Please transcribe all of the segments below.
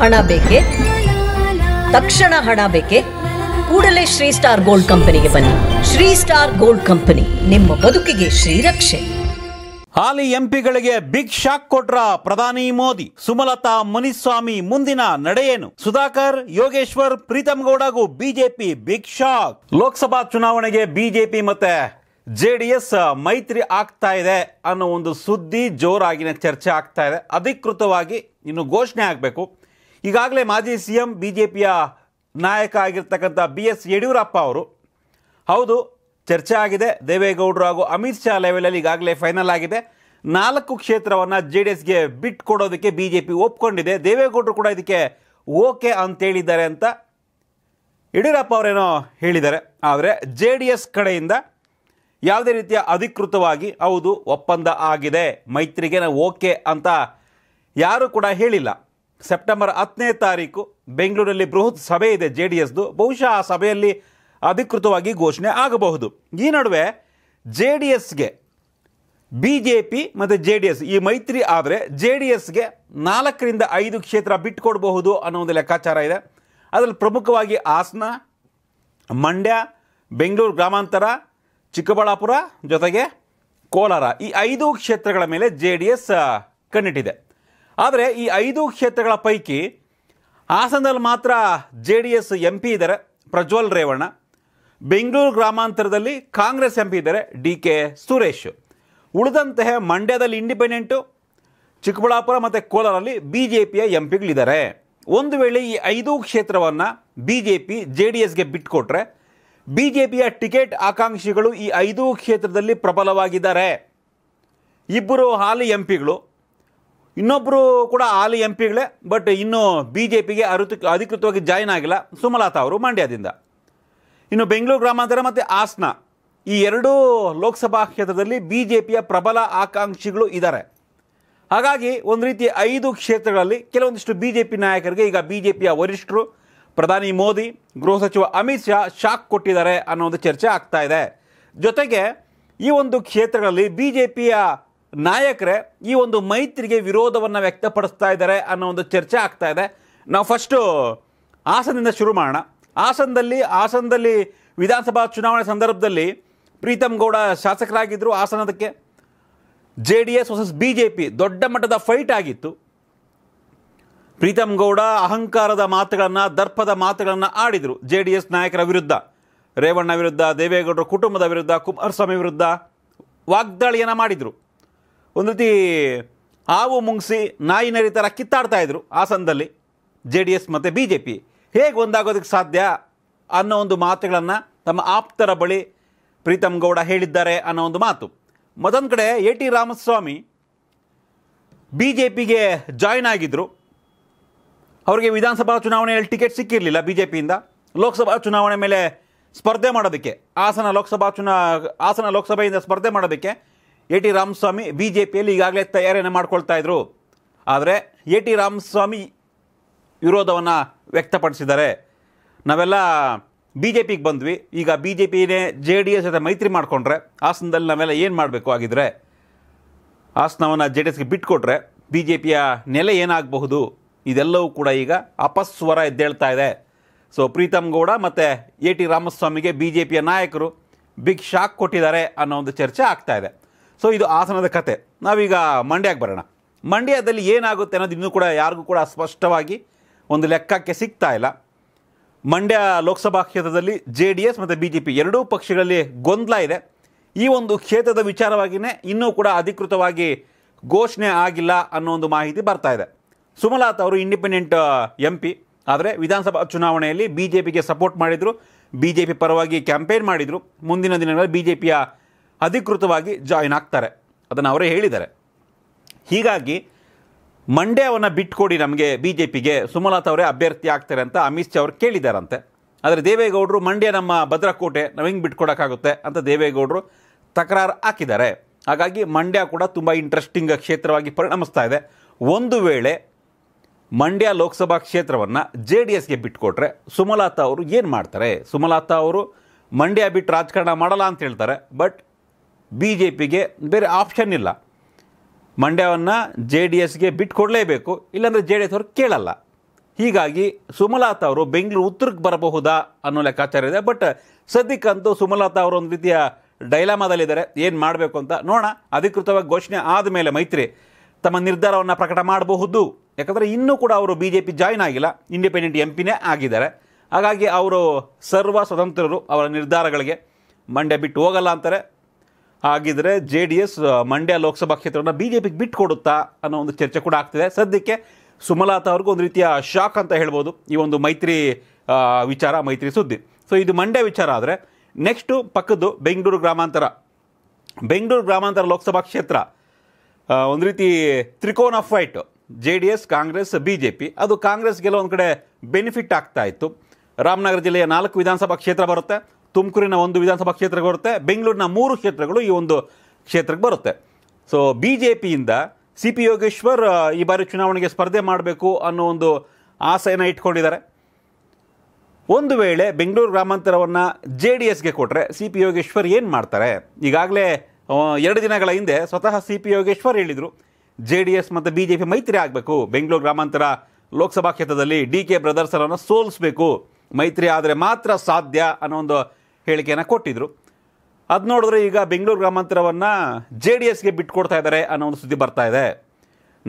ಹಣ ಬೇಕೆ ತಕ್ಷಣ ಹಣ ಬೇಕೆ ಕೂಡಲೇ ಶ್ರೀ ಸ್ಟಾರ್ ಗೋಲ್ಡ್ ಕಂಪನಿಗೆ ಬನ್ನಿ ಶ್ರೀ ಸ್ಟಾರ್ ಗೋಲ್ಡ್ ಕಂಪನಿ ನಿಮ್ಮ ಬದುಕಿಗೆ ಶ್ರೀರಕ್ಷೆ ಹಾಲಿ ಎಂಪಿಗಳಿಗೆ ಬಿಗ್ ಶಾಕ್ ಕೊಟ್ರ ಪ್ರಧಾನಿ ಮೋದಿ ಸುಮಲತಾ ಮುನಿಸ್ವಾಮಿ ಮುಂದಿನ ನಡೆಯೇನು ಸುಧಾಕರ್ ಯೋಗೇಶ್ವರ್ ಪ್ರೀತಮ್ ಗೌಡ ಹಾಗೂ ಬಿಜೆಪಿ ಬಿಗ್ ಶಾಕ್ ಲೋಕಸಭಾ ಚುನಾವಣೆಗೆ ಬಿಜೆಪಿ ಮತ್ತೆ ಜೆಡಿಎಸ್ ಮೈತ್ರಿ ಆಗ್ತಾ ಇದೆ ಅನ್ನೋ ಒಂದು ಸುದ್ದಿ ಜೋರಾಗಿನ ಚರ್ಚೆ ಆಗ್ತಾ ಇದೆ ಅಧಿಕೃತವಾಗಿ ಇನ್ನು ಘೋಷಣೆ ಆಗಬೇಕು ಈಗಾಗಲೇ ಮಾಜಿ ಸಿ ಎಂ ಬಿ ಜೆ ಪಿಯ ನಾಯಕ ಆಗಿರ್ತಕ್ಕಂಥ ಬಿ ಎಸ್ ಯಡಿಯೂರಪ್ಪ ಅವರು ಹೌದು ಚರ್ಚೆ ಆಗಿದೆ ದೇವೇಗೌಡರು ಹಾಗೂ ಅಮಿತ್ ಶಾ ಲೆವೆಲಲ್ಲಿ ಈಗಾಗಲೇ ಫೈನಲ್ ಆಗಿದೆ ನಾಲ್ಕು ಕ್ಷೇತ್ರವನ್ನು ಜೆ ಡಿ ಎಸ್ಗೆ ಬಿಟ್ಟು ಕೊಡೋದಕ್ಕೆ ಬಿ ಜೆ ಪಿ ಒಪ್ಕೊಂಡಿದೆ ದೇವೇಗೌಡರು ಕೂಡ ಇದಕ್ಕೆ ಓಕೆ ಅಂತೇಳಿದ್ದಾರೆ ಅಂತ ಯಡಿಯೂರಪ್ಪ ಅವರೇನೋ ಹೇಳಿದ್ದಾರೆ ಆದರೆ ಜೆ ಡಿ ಎಸ್ ಕಡೆಯಿಂದ ಯಾವುದೇ ರೀತಿಯ ಅಧಿಕೃತವಾಗಿ ಹೌದು ಒಪ್ಪಂದ ಆಗಿದೆ ಮೈತ್ರಿಗೆ ಓಕೆ ಅಂತ ಯಾರೂ ಕೂಡ ಹೇಳಿಲ್ಲ ಸೆಪ್ಟೆಂಬರ್ ಹತ್ತನೇ ತಾರೀಕು ಬೆಂಗಳೂರಲ್ಲಿ ಬೃಹತ್ ಸಭೆ ಇದೆ ಜೆ ಡಿ ಎಸ್ದು ಬಹುಶಃ ಆ ಸಭೆಯಲ್ಲಿ ಅಧಿಕೃತವಾಗಿ ಘೋಷಣೆ ಆಗಬಹುದು ಈ ನಡುವೆ ಜೆ ಡಿ ಎಸ್ಗೆ ಬಿ ಜೆ ಪಿ ಮತ್ತು ಜೆ ಡಿ ಎಸ್ ಈ ಮೈತ್ರಿ ಆದರೆ ಜೆ ಡಿ ಎಸ್ಗೆ ನಾಲ್ಕರಿಂದ ಐದು ಕ್ಷೇತ್ರ ಬಿಟ್ಟುಕೊಡಬಹುದು ಅನ್ನೋ ಒಂದು ಲೆಕ್ಕಾಚಾರ ಇದೆ ಅದರಲ್ಲಿ ಪ್ರಮುಖವಾಗಿ ಹಾಸನ ಮಂಡ್ಯ ಬೆಂಗಳೂರು ಗ್ರಾಮಾಂತರ ಚಿಕ್ಕಬಳ್ಳಾಪುರ ಜೊತೆಗೆ ಕೋಲಾರ ಈ ಐದು ಕ್ಷೇತ್ರಗಳ ಮೇಲೆ ಜೆ ಡಿ ಎಸ್ ಕಣ್ಣಿಟ್ಟಿದೆ ಆದರೆ ಈ ಐದು ಕ್ಷೇತ್ರಗಳ ಪೈಕಿ ಹಾಸನದಲ್ಲಿ ಮಾತ್ರ J D S M P ಇದ್ದಾರೆ ಪ್ರಜ್ವಲ್ ರೇವಣ್ಣ ಬೆಂಗಳೂರು ಗ್ರಾಮಾಂತರದಲ್ಲಿ ಕಾಂಗ್ರೆಸ್ ಎಂ ಪಿ ಇದ್ದಾರೆ ಡಿ ಕೆ ಸುರೇಶ್ ಉಳಿದಂತೆ ಮಂಡ್ಯದಲ್ಲಿ ಇಂಡಿಪೆಂಡೆಂಟು ಚಿಕ್ಕಬಳ್ಳಾಪುರ ಮತ್ತು ಕೋಲಾರಲ್ಲಿ ಬಿ ಜೆ ಪಿಯ ಎಂ ಪಿಗಳಿದ್ದಾರೆ ಒಂದು ವೇಳೆ ಈ ಐದು ಕ್ಷೇತ್ರವನ್ನು B J P J D ಎಸ್ಗೆ ಬಿಟ್ಟುಕೊಟ್ರೆ ಬಿ ಜೆ ಪಿಯ ಟಿಕೆಟ್ ಆಕಾಂಕ್ಷಿಗಳು ಈ ಐದು ಕ್ಷೇತ್ರದಲ್ಲಿ ಪ್ರಬಲವಾಗಿದ್ದಾರೆ ಇಬ್ಬರು ಹಾಲಿ ಎಂ ಪಿಗಳು ಇನ್ನೊಬ್ಬರು ಕೂಡ ಹಾಲಿ ಎಂ ಪಿಗಳೇ ಬಟ್ ಇನ್ನು ಬಿ ಜೆ ಪಿಗೆ ಅರುತ ಅಧಿಕೃತವಾಗಿ ಜಾಯಿನ್ ಆಗಿಲ್ಲ ಸುಮಲತಾ ಅವರು ಮಂಡ್ಯದಿಂದ ಇನ್ನು ಬೆಂಗಳೂರು ಗ್ರಾಮಾಂತರ ಮತ್ತು ಹಾಸನ ಈ ಎರಡೂ ಲೋಕಸಭಾ ಕ್ಷೇತ್ರದಲ್ಲಿ ಬಿ ಜೆ ಪಿಯ ಪ್ರಬಲ ಆಕಾಂಕ್ಷಿಗಳು ಇದ್ದಾರೆ ಹಾಗಾಗಿ ಒಂದು ರೀತಿ ಐದು ಕ್ಷೇತ್ರಗಳಲ್ಲಿ ಕೆಲವೊಂದಿಷ್ಟು ಬಿ ಜೆ ಪಿ ನಾಯಕರಿಗೆ ಈಗ ಬಿ ಜೆ ಪಿಯ ವರಿಷ್ಠರು ಪ್ರಧಾನಿ ಮೋದಿ ಗೃಹ ಸಚಿವ ಅಮಿತ್ ಶಾ ಶಾಕ್ ಕೊಟ್ಟಿದ್ದಾರೆ ಅನ್ನೋ ಒಂದು ಚರ್ಚೆ ಆಗ್ತಾ ಇದೆ ಜೊತೆಗೆ ಈ ಒಂದು ಕ್ಷೇತ್ರಗಳಲ್ಲಿ ಬಿ ಜೆ ಪಿಯ ನಾಯಕರೇ ಈ ಒಂದು ಮೈತ್ರಿಗೆ ವಿರೋಧವನ್ನು ವ್ಯಕ್ತಪಡಿಸ್ತಾ ಇದ್ದಾರೆ ಅನ್ನೋ ಒಂದು ಚರ್ಚೆ ಆಗ್ತಾ ಇದೆ ನಾವು ಫಸ್ಟು ಹಾಸನದಿಂದ ಶುರು ಮಾಡೋಣ ಹಾಸನದಲ್ಲಿ ಹಾಸನದಲ್ಲಿ ವಿಧಾನಸಭಾ ಚುನಾವಣೆ ಸಂದರ್ಭದಲ್ಲಿ ಪ್ರೀತಮ್ ಗೌಡ ಶಾಸಕರಾಗಿದ್ದರು ಹಾಸನದಕ್ಕೆ J D S versus B J P ದೊಡ್ಡ ಮಟ್ಟದ ಫೈಟ್ ಆಗಿತ್ತು ಪ್ರೀತಮ್ ಗೌಡ ಅಹಂಕಾರದ ಮಾತುಗಳನ್ನು ದರ್ಪದ ಮಾತುಗಳನ್ನು ಆಡಿದರು ಜೆ ಡಿ ಎಸ್ ನಾಯಕರ ವಿರುದ್ಧ ರೇವಣ್ಣ ವಿರುದ್ಧ ದೇವೇಗೌಡರ ಕುಟುಂಬದ ವಿರುದ್ಧ ಕುಮಾರಸ್ವಾಮಿ ವಿರುದ್ಧ ವಾಗ್ದಾಳಿಯನ್ನು ಮಾಡಿದರು ಒಂದು ರೀತಿ ಹಾವು ಮುಂಗಿಸಿ ನಾಯಿ ನರಿ ಥರ ಕಿತ್ತಾಡ್ತಾ ಇದ್ರು ಹಾಸನದಲ್ಲಿ ಜೆ ಡಿ ಎಸ್ ಮತ್ತು ಬಿ ಜೆ ಪಿ ಹೇಗೆ ಒಂದಾಗೋದಕ್ಕೆ ಸಾಧ್ಯ ಅನ್ನೋ ಒಂದು ಮಾತುಗಳನ್ನು ತಮ್ಮ ಆಪ್ತರ ಬಳಿ ಪ್ರೀತಮ್ ಗೌಡ ಹೇಳಿದ್ದಾರೆ ಅನ್ನೋ ಒಂದು ಮಾತು ಮತ್ತೊಂದು ಕಡೆ A T Ramaswamy B J ಪಿಗೆ ಜಾಯ್ನ್ ಆಗಿದ್ದರು ಅವರಿಗೆ ವಿಧಾನಸಭಾ ಚುನಾವಣೆಯಲ್ಲಿ ಟಿಕೆಟ್ ಸಿಕ್ಕಿರಲಿಲ್ಲ ಬಿ ಜೆ ಪಿಯಿಂದ ಲೋಕಸಭಾ ಚುನಾವಣೆ ಮೇಲೆ ಸ್ಪರ್ಧೆ ಮಾಡೋದಕ್ಕೆ ಹಾಸನ ಲೋಕಸಭಾ ಚುನಾ ಹಾಸನ ಲೋಕಸಭೆಯಿಂದ ಸ್ಪರ್ಧೆ ಮಾಡೋದಕ್ಕೆ A T Ramaswamy B J ಪಿಯಲ್ಲಿ ಈಗಾಗಲೇ ತಯಾರಿಯನ್ನು ಮಾಡ್ಕೊಳ್ತಾ ಇದ್ರು ಆದರೆ ಎ ಟಿ ರಾಮಸ್ವಾಮಿ ವಿರೋಧವನ್ನು ವ್ಯಕ್ತಪಡಿಸಿದ್ದಾರೆ ನಾವೆಲ್ಲ ಬಿ ಜೆ ಪಿಗೆ ಬಂದ್ವಿ ಈಗ ಬಿ ಜೆ ಪಿನೇ ಜೆ ಡಿ ಎಸ್ ಜೊತೆ ಮೈತ್ರಿ ಮಾಡಿಕೊಂಡ್ರೆ ಹಾಸನದಲ್ಲಿ ನಾವೆಲ್ಲ ಏನು ಮಾಡಬೇಕು ಆಗಿದ್ರೆ ಹಾಸನವನ್ನು ಜೆ ಡಿ ಎಸ್ಗೆ ಬಿಟ್ಕೊಟ್ರೆ ಬಿ ಜೆ ಪಿಯ ನೆಲೆ ಏನಾಗಬಹುದು ಇದೆಲ್ಲವೂ ಕೂಡ ಈಗ ಅಪಸ್ವರ ಎದ್ದೇಳ್ತಾ ಇದೆ ಸೊ ಪ್ರೀತಮ್ ಗೌಡ ಮತ್ತು ಎ ಟಿ ರಾಮಸ್ವಾಮಿಗೆ ಬಿ ಜೆ ಪಿಯ ನಾಯಕರು ಬಿಗ್ ಶಾಕ್ ಕೊಟ್ಟಿದ್ದಾರೆ ಅನ್ನೋ ಒಂದು ಚರ್ಚೆ ಆಗ್ತಾ ಇದೆ ಸೊ ಇದು ಆಸನದ ಕತೆ ನಾವೀಗ ಮಂಡ್ಯಕ್ಕೆ ಬರೋಣ ಮಂಡ್ಯದಲ್ಲಿ ಏನಾಗುತ್ತೆ ಅನ್ನೋದು ಇನ್ನೂ ಕೂಡ ಯಾರಿಗೂ ಕೂಡ ಸ್ಪಷ್ಟವಾಗಿ ಒಂದು ಲೆಕ್ಕಕ್ಕೆ ಸಿಗ್ತಾ ಇಲ್ಲ ಮಂಡ್ಯ ಲೋಕಸಭಾ ಕ್ಷೇತ್ರದಲ್ಲಿ ಜೆ ಡಿ ಎಸ್ ಮತ್ತು ಬಿ ಜೆ ಪಿ ಎರಡೂ ಪಕ್ಷಗಳಲ್ಲಿ ಗೊಂದಲ ಇದೆ ಈ ಒಂದು ಕ್ಷೇತ್ರದ ವಿಚಾರವಾಗಿಯೇ ಇನ್ನೂ ಕೂಡ ಅಧಿಕೃತವಾಗಿ ಘೋಷಣೆ ಆಗಿಲ್ಲ ಅನ್ನೋ ಒಂದು ಮಾಹಿತಿ ಬರ್ತಾ ಇದೆ ಸುಮಲಾತ್ ಅವರು ಇಂಡಿಪೆಂಡೆಂಟ್ ಎಂ ಪಿ ಆದರೆ ವಿಧಾನಸಭಾ ಚುನಾವಣೆಯಲ್ಲಿ ಬಿ ಜೆ ಪಿಗೆ ಸಪೋರ್ಟ್ ಮಾಡಿದರು ಬಿ ಜೆ ಪಿ ಪರವಾಗಿ ಕ್ಯಾಂಪೇನ್ ಮಾಡಿದರು ಮುಂದಿನ ದಿನಗಳಲ್ಲಿ ಬಿ ಜೆ ಪಿಯ ಅಧಿಕೃತವಾಗಿ ಜಾಯಿನ್ ಆಗ್ತಾರೆ ಅದನ್ನು ಅವರೇ ಹೇಳಿದ್ದಾರೆ ಹೀಗಾಗಿ ಮಂಡ್ಯವನ್ನು ಬಿಟ್ಕೊಡಿ ನಮಗೆ ಬಿ ಜೆ ಪಿಗೆ ಸುಮಲತಾ ಅವರೇ ಅಭ್ಯರ್ಥಿ ಆಗ್ತಾರೆ ಅಂತ ಅಮಿತ್ ಶಾ ಅವರು ಕೇಳಿದಾರಂತೆ ಆದರೆ ದೇವೇಗೌಡರು ಮಂಡ್ಯ ನಮ್ಮ ಭದ್ರಕೋಟೆ ನಾವು ಹೆಂಗೆ ಬಿಟ್ಕೊಡೋಕ್ಕಾಗುತ್ತೆ ಅಂತ ದೇವೇಗೌಡರು ತಕರಾರು ಹಾಕಿದ್ದಾರೆ ಹಾಗಾಗಿ ಮಂಡ್ಯ ಕೂಡ ತುಂಬ ಇಂಟ್ರೆಸ್ಟಿಂಗ್ ಕ್ಷೇತ್ರವಾಗಿ ಪರಿಣಮಿಸ್ತಾ ಇದೆ ಒಂದು ವೇಳೆ ಮಂಡ್ಯ ಲೋಕಸಭಾ ಕ್ಷೇತ್ರವನ್ನು ಜೆ ಡಿ ಎಸ್ಗೆ ಬಿಟ್ಕೊಟ್ರೆ ಸುಮಲತಾ ಅವರು ಏನು ಮಾಡ್ತಾರೆ ಸುಮಲತಾ ಅವರು ಮಂಡ್ಯ ಬಿಟ್ಟು ರಾಜಕಾರಣ ಮಾಡಲ್ಲ ಅಂತ ಹೇಳ್ತಾರೆ ಬಟ್ ಬಿ ಜೆ ಪಿಗೆ ಬೇರೆ ಆಪ್ಷನ್ ಇಲ್ಲ ಮಂಡ್ಯವನ್ನು ಜೆ ಡಿ ಎಸ್ಗೆ ಬಿಟ್ಟು ಕೊಡಲೇಬೇಕು ಇಲ್ಲಾಂದರೆ ಜೆ ಡಿ ಎಸ್ ಅವರು ಕೇಳಲ್ಲ ಹೀಗಾಗಿ ಸುಮಲತಾ ಅವರು ಬೆಂಗಳೂರು ಉತ್ತರಕ್ಕೆ ಬರಬಹುದಾ ಅನ್ನೋ ಲೆಕ್ಕಾಚಾರ ಇದೆ ಬಟ್ ಸದ್ಯಕ್ಕಂತೂ ಸುಮಲತಾ ಅವರು ಒಂದು ರೀತಿಯ ಡೈಲಾಮಾದಲ್ಲಿದ್ದಾರೆ ಏನು ಮಾಡಬೇಕು ಅಂತ ನೋಡೋಣ ಅಧಿಕೃತವಾಗಿ ಘೋಷಣೆ ಆದಮೇಲೆ ಮೈತ್ರಿ ತಮ್ಮ ನಿರ್ಧಾರವನ್ನು ಪ್ರಕಟ ಮಾಡಬಹುದು ಯಾಕಂದರೆ ಇನ್ನೂ ಕೂಡ ಅವರು ಬಿ ಜೆ ಪಿ ಜಾಯ್ನ್ ಆಗಿಲ್ಲ ಇಂಡಿಪೆಂಡೆಂಟ್ ಎಂ ಪಿನೇ ಆಗಿದ್ದಾರೆ ಹಾಗಾಗಿ ಅವರು ಸರ್ವ ಸ್ವತಂತ್ರರು ಅವರ ನಿರ್ಧಾರಗಳಿಗೆ ಮಂಡ್ಯ ಬಿಟ್ಟು ಹೋಗಲ್ಲ ಅಂತಾರೆ ಆಗಿದ್ರೆ ಜೆ ಡಿ ಎಸ್ ಮಂಡ್ಯ ಲೋಕಸಭಾ ಕ್ಷೇತ್ರವನ್ನು ಬಿ ಜೆ ಪಿಗೆ ಬಿಟ್ಟು ಕೊಡುತ್ತಾ ಅನ್ನೋ ಒಂದು ಚರ್ಚೆ ಕೂಡ ಆಗ್ತಿದೆ ಸದ್ಯಕ್ಕೆ ಸುಮಲತಾ ಅವ್ರಿಗೂ ಒಂದು ರೀತಿಯ ಶಾಕ್ ಅಂತ ಹೇಳ್ಬೋದು ಈ ಒಂದು ಮೈತ್ರಿ ವಿಚಾರ ಮೈತ್ರಿ ಸುದ್ದಿ ಸೊ ಇದು ಮಂಡ್ಯ ವಿಚಾರ ಆದರೆ ನೆಕ್ಸ್ಟು ಪಕ್ಕದ್ದು ಬೆಂಗಳೂರು ಗ್ರಾಮಾಂತರ ಬೆಂಗಳೂರು ಗ್ರಾಮಾಂತರ ಲೋಕಸಭಾ ಕ್ಷೇತ್ರ ಒಂದು ರೀತಿ ತ್ರಿಕೋನ fight J D S Congress B J P ಅದು ಕಾಂಗ್ರೆಸ್ಗೆಲ್ಲ ಒಂದು ಕಡೆ ಬೆನಿಫಿಟ್ ಆಗ್ತಾ ಇತ್ತು ರಾಮನಗರ ಜಿಲ್ಲೆಯ ನಾಲ್ಕು ವಿಧಾನಸಭಾ ಕ್ಷೇತ್ರ ಬರುತ್ತೆ ತುಮಕೂರಿನ ಒಂದು ವಿಧಾನಸಭಾ ಕ್ಷೇತ್ರಕ್ಕೆ ಬರುತ್ತೆ ಬೆಂಗಳೂರಿನ ಮೂರು ಕ್ಷೇತ್ರಗಳು ಈ ಒಂದು ಕ್ಷೇತ್ರಕ್ಕೆ ಬರುತ್ತೆ ಸೊ ಬಿ ಜೆ ಪಿಯಿಂದ ಸಿ ಪಿ ಯೋಗೇಶ್ವರ್ ಈ ಬಾರಿ ಚುನಾವಣೆಗೆ ಸ್ಪರ್ಧೆ ಮಾಡಬೇಕು ಅನ್ನೋ ಒಂದು ಆಸೆಯನ್ನು ಇಟ್ಕೊಂಡಿದ್ದಾರೆ ಒಂದು ವೇಳೆ ಬೆಂಗಳೂರು ಗ್ರಾಮಾಂತರವನ್ನು ಜೆ ಡಿ ಎಸ್ಗೆ ಕೊಟ್ಟರೆ ಸಿ ಪಿ ಯೋಗೇಶ್ವರ್ ಏನು ಮಾಡ್ತಾರೆ ಈಗಾಗಲೇ ಎರಡು ದಿನಗಳ ಹಿಂದೆ ಸ್ವತಃ ಸಿ ಪಿ ಯೋಗೇಶ್ವರ್ ಹೇಳಿದರು ಜೆ ಡಿ ಎಸ್ ಮತ್ತು ಬಿ ಜೆ ಪಿ ಮೈತ್ರಿ ಆಗಬೇಕು ಬೆಂಗಳೂರು ಗ್ರಾಮಾಂತರ ಲೋಕಸಭಾ ಕ್ಷೇತ್ರದಲ್ಲಿ ಡಿ ಕೆ ಬ್ರದರ್ಸರನ್ನು ಸೋಲಿಸಬೇಕು ಮೈತ್ರಿ ಆದರೆ ಮಾತ್ರ ಸಾಧ್ಯ ಅನ್ನೋ ಒಂದು ಹೇಳಿಕೆಯನ್ನು ಕೊಟ್ಟಿದ್ದರು ಅದು ನೋಡಿದ್ರೆ ಈಗ ಬೆಂಗಳೂರು ಗ್ರಾಮಾಂತರವನ್ನು ಜೆ ಡಿ ಎಸ್ಗೆ ಬಿಟ್ಕೊಡ್ತಾ ಇದ್ದಾರೆ ಅನ್ನೋ ಒಂದು ಸುದ್ದಿ ಬರ್ತಾ ಇದೆ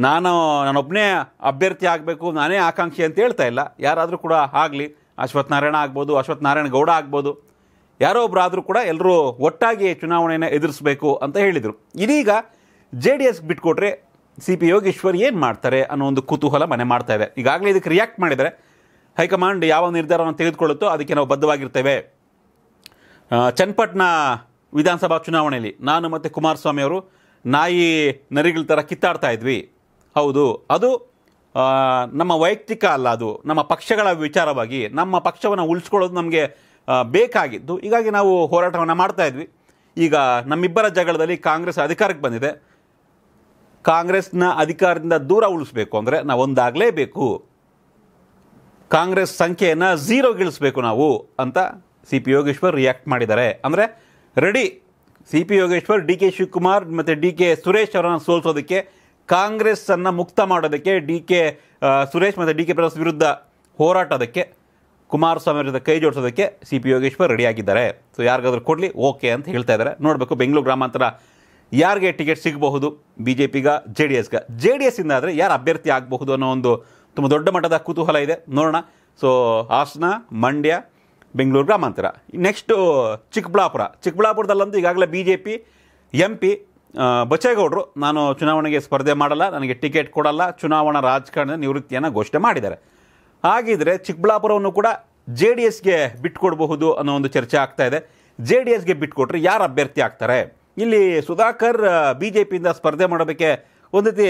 ನಾನು ನಾನೊಬ್ಬನೇ ಅಭ್ಯರ್ಥಿ ಆಗಬೇಕು ನಾನೇ ಆಕಾಂಕ್ಷಿ ಅಂತ ಹೇಳ್ತಾ ಇಲ್ಲ ಯಾರಾದರೂ ಕೂಡ ಆಗಲಿ ಅಶ್ವಥ್ ನಾರಾಯಣ ಆಗ್ಬೋದು ಅಶ್ವಥ್ ನಾರಾಯಣ ಗೌಡ ಆಗ್ಬೋದು ಯಾರೋ ಒಬ್ಬರಾದರೂ ಕೂಡ ಎಲ್ಲರೂ ಒಟ್ಟಾಗಿ ಚುನಾವಣೆಯನ್ನು ಎದುರಿಸಬೇಕು ಅಂತ ಹೇಳಿದರು ಇದೀಗ ಜೆ ಡಿ ಎಸ್ಗೆ ಬಿಟ್ಕೊಟ್ರೆ ಸಿ ಪಿ ಯೋಗೇಶ್ವರ್ ಏನು ಮಾಡ್ತಾರೆ ಅನ್ನೋ ಒಂದು ಕುತೂಹಲ ಮನೆ ಮಾಡ್ತಾ ಇದೆ ಈಗಾಗಲೇ ಇದಕ್ಕೆ ರಿಯಾಕ್ಟ್ ಮಾಡಿದರೆ ಹೈಕಮಾಂಡ್ ಯಾವ ನಿರ್ಧಾರವನ್ನು ತೆಗೆದುಕೊಳ್ಳುತ್ತೋ ಅದಕ್ಕೆ ನಾವು ಬದ್ಧವಾಗಿರ್ತೇವೆ ಚನ್ನಪಟ್ಟಣ ವಿಧಾನಸಭಾ ಚುನಾವಣೆಯಲ್ಲಿ ನಾನು ಮತ್ತು ಕುಮಾರಸ್ವಾಮಿ ಅವರು ನಾಯಿ ನರಿಗಳ ಥರ ಕಿತ್ತಾಡ್ತಾ ಇದ್ವಿ ಹೌದು ಅದು ನಮ್ಮ ವೈಯಕ್ತಿಕ ಅಲ್ಲ ಅದು ನಮ್ಮ ಪಕ್ಷಗಳ ವಿಚಾರವಾಗಿ ನಮ್ಮ ಪಕ್ಷವನ್ನು ಉಳಿಸ್ಕೊಳ್ಳೋದು ನಮಗೆ ಬೇಕಾಗಿದ್ದು ಹೀಗಾಗಿ ನಾವು ಹೋರಾಟವನ್ನು ಮಾಡ್ತಾ ಇದ್ವಿ ಈಗ ನಮ್ಮಿಬ್ಬರ ಜಗಳದಲ್ಲಿ ಕಾಂಗ್ರೆಸ್ ಅಧಿಕಾರಕ್ಕೆ ಬಂದಿದೆ ಕಾಂಗ್ರೆಸ್ನ ಅಧಿಕಾರದಿಂದ ದೂರ ಉಳಿಸ್ಬೇಕು ಅಂದರೆ ಒಂದಾಗಲೇಬೇಕು ಕಾಂಗ್ರೆಸ್ ಸಂಖ್ಯೆಯನ್ನು ಝೀರೋಗಿಳಿಸ್ಬೇಕು ನಾವು ಅಂತ ಸಿ ಪಿ ಯೋಗೇಶ್ವರ್ ರಿಯಾಕ್ಟ್ ಮಾಡಿದ್ದಾರೆ ಅಂದರೆ ready C P Yogeshwar D K Shivakumar ಮತ್ತು ಡಿ ಕೆ ಸುರೇಶ್ ಅವರನ್ನು ಸೋಲ್ಸೋದಕ್ಕೆ ಕಾಂಗ್ರೆಸ್ಸನ್ನು ಮುಕ್ತ ಮಾಡೋದಕ್ಕೆ ಡಿ ಕೆ ಸುರೇಶ್ ಮತ್ತು ಡಿ ಕೆ ಪ್ರಸಾದ್ ವಿರುದ್ಧ ಹೋರಾಟದಕ್ಕೆ ಕುಮಾರಸ್ವಾಮಿ ವಿರುದ್ಧ ಕೈ ಜೋಡಿಸೋದಕ್ಕೆ ಸಿ ಪಿ ಯೋಗೇಶ್ವರ್ ರೆಡಿಯಾಗಿದ್ದಾರೆ ಸೊ ಯಾರಿಗಾದ್ರೂ ಕೊಡಲಿ ಓಕೆ ಅಂತ ಹೇಳ್ತಾ ಇದ್ದಾರೆ ನೋಡಬೇಕು ಬೆಂಗಳೂರು ಗ್ರಾಮಾಂತರ ಯಾರಿಗೆ ಟಿಕೆಟ್ ಸಿಗಬಹುದು ಬಿ ಜೆ ಪಿಗ ಜೆ ಡಿ ಎಸ್ಗ ಜೆ ಡಿ ಎಸ್ಸಿಂದ ಆದರೆ ಯಾರು ಅಭ್ಯರ್ಥಿ ಆಗಬಹುದು ಅನ್ನೋ ಒಂದು ತುಂಬ ದೊಡ್ಡ ಮಟ್ಟದ ಕುತೂಹಲ ಇದೆ ನೋಡೋಣ ಸೊ ಹಾಸನ ಮಂಡ್ಯ ಬೆಂಗಳೂರು ಗ್ರಾಮಾಂತರ ನೆಕ್ಸ್ಟು ಚಿಕ್ಕಬಳ್ಳಾಪುರ ಚಿಕ್ಕಬಳ್ಳಾಪುರದಲ್ಲಂತೂ ಈಗಾಗಲೇ B J P M P ಬಚ್ಚೇಗೌಡರು ನಾನು ಚುನಾವಣೆಗೆ ಸ್ಪರ್ಧೆ ಮಾಡಲ್ಲ ನನಗೆ ಟಿಕೆಟ್ ಕೊಡಲ್ಲ ಚುನಾವಣಾ ರಾಜಕಾರಣದ ನಿವೃತ್ತಿಯನ್ನು ಘೋಷಣೆ ಮಾಡಿದ್ದಾರೆ ಹಾಗಿದ್ರೆ ಚಿಕ್ಕಬಳ್ಳಾಪುರವನ್ನು ಕೂಡ ಜೆ ಡಿ ಎಸ್ಗೆ ಬಿಟ್ಕೊಡಬಹುದು ಅನ್ನೋ ಒಂದು ಚರ್ಚೆ ಆಗ್ತಾ ಇದೆ ಜೆ ಡಿ ಎಸ್ಗೆ ಬಿಟ್ಕೊಟ್ರೆ ಯಾರು ಅಭ್ಯರ್ಥಿ ಆಗ್ತಾರೆ ಇಲ್ಲಿ ಸುಧಾಕರ್ ಬಿ ಜೆ ಪಿಯಿಂದ ಸ್ಪರ್ಧೆ ಮಾಡೋದಕ್ಕೆ ಒಂದು ರೀತಿ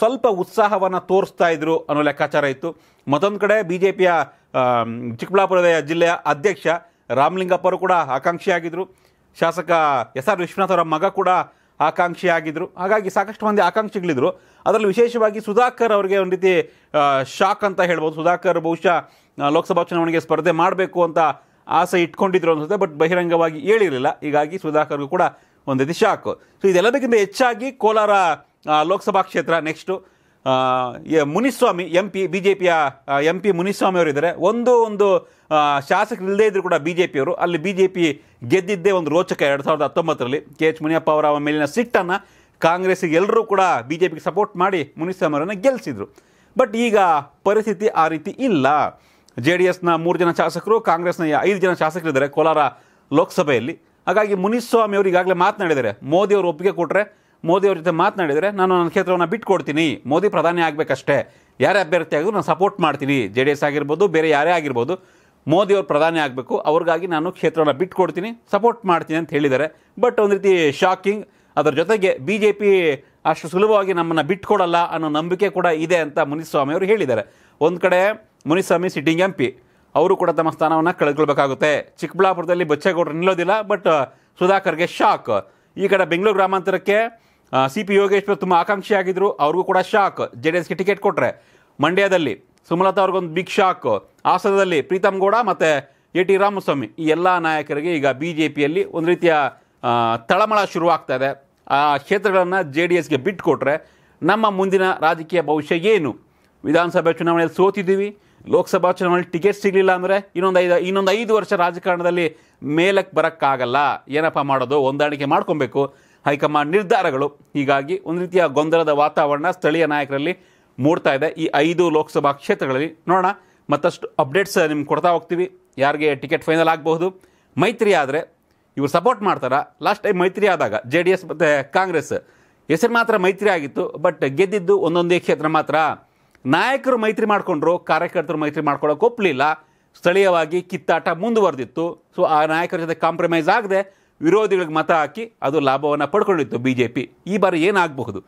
ಸ್ವಲ್ಪ ಉತ್ಸಾಹವನ್ನು ತೋರಿಸ್ತಾ ಇದ್ರು ಅನ್ನೋ ಲೆಕ್ಕಾಚಾರ ಇತ್ತು ಮತ್ತೊಂದು ಕಡೆ ಬಿ ಜೆ ಪಿಯ ಚಿಕ್ಕಬಳ್ಳಾಪುರದ ಜಿಲ್ಲೆಯ ಅಧ್ಯಕ್ಷ ರಾಮಲಿಂಗಪ್ಪರು ಕೂಡ ಆಕಾಂಕ್ಷಿಯಾಗಿದ್ದರು ಶಾಸಕ ಎಸ್ ಆರ್ ವಿಶ್ವನಾಥ್ ಅವರ ಮಗ ಕೂಡ ಆಕಾಂಕ್ಷಿಯಾಗಿದ್ದರು ಹಾಗಾಗಿ ಸಾಕಷ್ಟು ಮಂದಿ ಆಕಾಂಕ್ಷಿಗಳಿದ್ದರು ಅದರಲ್ಲಿ ವಿಶೇಷವಾಗಿ ಸುಧಾಕರ್ ಅವರಿಗೆ ಒಂದು ರೀತಿ ಶಾಕ್ ಅಂತ ಹೇಳ್ಬೋದು ಸುಧಾಕರ್ ಬಹುಶಃ ಲೋಕಸಭಾ ಚುನಾವಣೆಗೆ ಸ್ಪರ್ಧೆ ಮಾಡಬೇಕು ಅಂತ ಆಸೆ ಇಟ್ಕೊಂಡಿದ್ರು ಅನ್ಸುತ್ತೆ ಬಟ್ ಬಹಿರಂಗವಾಗಿ ಹೇಳಿರಲಿಲ್ಲ ಹೀಗಾಗಿ ಸುಧಾಕರ್ಗೂ ಕೂಡ ಒಂದು ರೀತಿ ಶಾಕು ಸೊ ಇದೆಲ್ಲದಕ್ಕಿಂತ ಹೆಚ್ಚಾಗಿ ಕೋಲಾರ ಲೋಕಸಭಾ ಕ್ಷೇತ್ರ next Muniswamy M P B J ಪಿಯ ಎಂ ಪಿ ಮುನಿಸ್ವಾಮಿ ಅವರಿದ್ದಾರೆ ಒಂದು ಒಂದು ಶಾಸಕರಿಲ್ಲದೇ ಇದ್ದರೂ ಕೂಡ ಬಿ ಜೆ ಪಿಯವರು ಅಲ್ಲಿ ಬಿ ಜೆ ಪಿ ಗೆದ್ದಿದ್ದೇ ಒಂದು ರೋಚಕ ಎರಡು ಸಾವಿರದ ಹತ್ತೊಂಬತ್ತರಲ್ಲಿ ಕೆ ಎಚ್ ಮುನಿಯಪ್ಪ ಅವರ ಮೇಲಿನ ಸಿಟ್ಟನ್ನು ಕಾಂಗ್ರೆಸ್ಗೆ ಎಲ್ಲರೂ ಕೂಡ ಬಿ ಜೆ ಪಿಗೆ ಸಪೋರ್ಟ್ ಮಾಡಿ ಮುನಿಸ್ವಾಮಿ ಅವರನ್ನು ಗೆಲ್ಲಿಸಿದರು ಬಟ್ ಈಗ ಪರಿಸ್ಥಿತಿ ಆ ರೀತಿ ಇಲ್ಲ ಜೆ ಡಿ ಎಸ್ನ ಮೂರು ಜನ ಶಾಸಕರು ಕಾಂಗ್ರೆಸ್ನ ಐದು ಜನ ಶಾಸಕರಿದ್ದಾರೆ ಕೋಲಾರ ಲೋಕಸಭೆಯಲ್ಲಿ ಹಾಗಾಗಿ ಮುನಿಸ್ವಾಮಿ ಅವರು ಈಗಾಗಲೇ ಮಾತನಾಡಿದ್ದಾರೆ ಮೋದಿಯವರು ಒಪ್ಪಿಗೆ ಕೊಟ್ಟರೆ ಮೋದಿ ಅವ್ರ ಜೊತೆ ಮಾತನಾಡಿದರೆ ನಾನು ನನ್ನ ಕ್ಷೇತ್ರವನ್ನು ಬಿಟ್ಕೊಡ್ತೀನಿ ಮೋದಿ ಪ್ರಧಾನಿ ಆಗಬೇಕಷ್ಟೇ ಯಾರೇ ಅಭ್ಯರ್ಥಿ ಆಗಿದ್ರು ನಾನು ಸಪೋರ್ಟ್ ಮಾಡ್ತೀನಿ ಜೆ ಡಿ ಎಸ್ ಆಗಿರ್ಬೋದು ಬೇರೆ ಯಾರೇ ಆಗಿರ್ಬೋದು ಮೋದಿ ಅವರು ಪ್ರಧಾನಿ ಆಗಬೇಕು ಅವ್ರಿಗಾಗಿ ನಾನು ಕ್ಷೇತ್ರವನ್ನು ಬಿಟ್ಕೊಡ್ತೀನಿ ಸಪೋರ್ಟ್ ಮಾಡ್ತೀನಿ ಅಂತ ಹೇಳಿದ್ದಾರೆ ಬಟ್ ಒಂದು ರೀತಿ ಶಾಕಿಂಗ್ ಅದರ ಜೊತೆಗೆ ಬಿ ಜೆ ಪಿ ಅಷ್ಟು ಸುಲಭವಾಗಿ ನಮ್ಮನ್ನು ಬಿಟ್ಕೊಡಲ್ಲ ಅನ್ನೋ ನಂಬಿಕೆ ಕೂಡ ಇದೆ ಅಂತ ಮುನಿಸ್ವಾಮಿ ಅವರು ಹೇಳಿದ್ದಾರೆ ಒಂದು ಕಡೆ ಮುನಿಸ್ವಾಮಿ ಸಿಟ್ಟಿಂಗ್ ಎಂ ಪಿ ಅವರು ಕೂಡ ತಮ್ಮ ಸ್ಥಾನವನ್ನು ಕಳೆದುಕೊಳ್ಬೇಕಾಗುತ್ತೆ ಚಿಕ್ಕಬಳ್ಳಾಪುರದಲ್ಲಿ ಬಚ್ಚೇಗೌಡರು ನಿಲ್ಲೋದಿಲ್ಲ ಬಟ್ ಸುಧಾಕರ್ಗೆ ಶಾಕ್ ಈ ಕಡೆ ಬೆಂಗಳೂರು ಗ್ರಾಮಾಂತರಕ್ಕೆ ಸಿ ಪಿ ಯೋಗೇಶ್ವರ್ ತುಂಬ ಆಕಾಂಕ್ಷಿ ಆಗಿದ್ರು ಅವ್ರಿಗೂ ಕೂಡ ಶಾಕ್ ಜೆ ಡಿ ಎಸ್ಗೆ ಟಿಕೆಟ್ ಕೊಟ್ಟರೆ ಮಂಡ್ಯದಲ್ಲಿ ಸುಮಲತಾ ಅವ್ರಿಗೊಂದು ಬಿಗ್ ಶಾಕ್ ಹಾಸನದಲ್ಲಿ ಪ್ರೀತಮ್ ಗೌಡ ಮತ್ತು ಎ ಟಿ ರಾಮಸ್ವಾಮಿ ಈ ಎಲ್ಲ ನಾಯಕರಿಗೆ ಈಗ ಬಿ ಜೆ ಪಿಯಲ್ಲಿ ಒಂದು ರೀತಿಯ ತಳಮಳ ಶುರುವಾಗ್ತಾ ಇದೆ ಆ ಕ್ಷೇತ್ರಗಳನ್ನು ಜೆ ಡಿ ಎಸ್ಗೆ ಬಿಟ್ಟು ಕೊಟ್ಟರೆ ನಮ್ಮ ಮುಂದಿನ ರಾಜಕೀಯ ಭವಿಷ್ಯ ಏನು ವಿಧಾನಸಭೆ ಚುನಾವಣೆಯಲ್ಲಿ ಸೋತಿದ್ದೀವಿ ಲೋಕಸಭಾ ಚುನಾವಣೆಯಲ್ಲಿ ಟಿಕೆಟ್ ಸಿಗಲಿಲ್ಲ ಅಂದರೆ ಇನ್ನೊಂದು ಐದು ಇನ್ನೊಂದು ಐದು ವರ್ಷ ರಾಜಕಾರಣದಲ್ಲಿ ಮೇಲಕ್ಕೆ ಬರೋಕ್ಕಾಗಲ್ಲ ಏನಪ್ಪ ಮಾಡೋದು ಹೊಂದಾಣಿಕೆ ಮಾಡ್ಕೊಬೇಕು ಹೈಕಮಾಂಡ್ ನಿರ್ಧಾರಗಳು ಹೀಗಾಗಿ ಒಂದು ರೀತಿಯ ಗೊಂದಲದ ವಾತಾವರಣ ಸ್ಥಳೀಯ ನಾಯಕರಲ್ಲಿ ಮೂಡ್ತಾ ಇದೆ ಈ ಐದು ಲೋಕಸಭಾ ಕ್ಷೇತ್ರಗಳಲ್ಲಿ ನೋಡೋಣ ಮತ್ತಷ್ಟು ಅಪ್ಡೇಟ್ಸ್ ನಿಮ್ಗೆ ಕೊಡ್ತಾ ಹೋಗ್ತೀವಿ ಯಾರಿಗೆ ಟಿಕೆಟ್ ಫೈನಲ್ ಆಗಬಹುದು ಮೈತ್ರಿ ಆದರೆ ಇವರು ಸಪೋರ್ಟ್ ಮಾಡ್ತಾರ ಲಾಸ್ಟ್ ಟೈಮ್ ಮೈತ್ರಿ ಆದಾಗ ಜೆ ಡಿ ಎಸ್ ಮತ್ತು ಕಾಂಗ್ರೆಸ್ ಹೆಸರು ಮಾತ್ರ ಮೈತ್ರಿ ಆಗಿತ್ತು ಬಟ್ ಗೆದ್ದಿದ್ದು ಒಂದೊಂದೇ ಕ್ಷೇತ್ರ ಮಾತ್ರ ನಾಯಕರು ಮೈತ್ರಿ ಮಾಡಿಕೊಂಡ್ರು ಕಾರ್ಯಕರ್ತರು ಮೈತ್ರಿ ಮಾಡ್ಕೊಳ್ಳೋಕೆ ಒಪ್ಪಲಿಲ್ಲ ಸ್ಥಳೀಯವಾಗಿ ಕಿತ್ತಾಟ ಮುಂದುವರೆದಿತ್ತು ಸೊ ಆ ನಾಯಕರ ಜೊತೆ ಕಾಂಪ್ರಮೈಸ್ ಆಗದೆ ವಿರೋಧಿಗಳಿಗೆ ಮತ ಹಾಕಿ ಅದು ಲಾಭವನ್ನು ಪಡ್ಕೊಂಡಿತ್ತು ಬಿ ಜೆ ಪಿ ಈ ಬಾರಿ ಏನಾಗಬಹುದು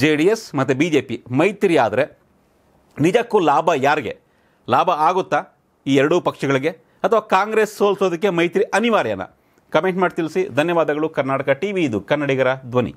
ಜೆ ಡಿ ಎಸ್ ಮತ್ತು ಬಿ ಜೆ ಪಿ ಮೈತ್ರಿ ಆದರೆ ನಿಜಕ್ಕೂ ಲಾಭ ಯಾರಿಗೆ ಲಾಭ ಆಗುತ್ತಾ ಈ ಎರಡೂ ಪಕ್ಷಗಳಿಗೆ ಅಥವಾ ಕಾಂಗ್ರೆಸ್ ಸೋಲ್ಸೋದಕ್ಕೆ ಮೈತ್ರಿ ಅನಿವಾರ್ಯನ ಕಮೆಂಟ್ ಮಾಡಿ ತಿಳಿಸಿ ಧನ್ಯವಾದಗಳು ಕರ್ನಾಟಕ ಟಿ ವಿ ಇದು ಕನ್ನಡಿಗರ ಧ್ವನಿ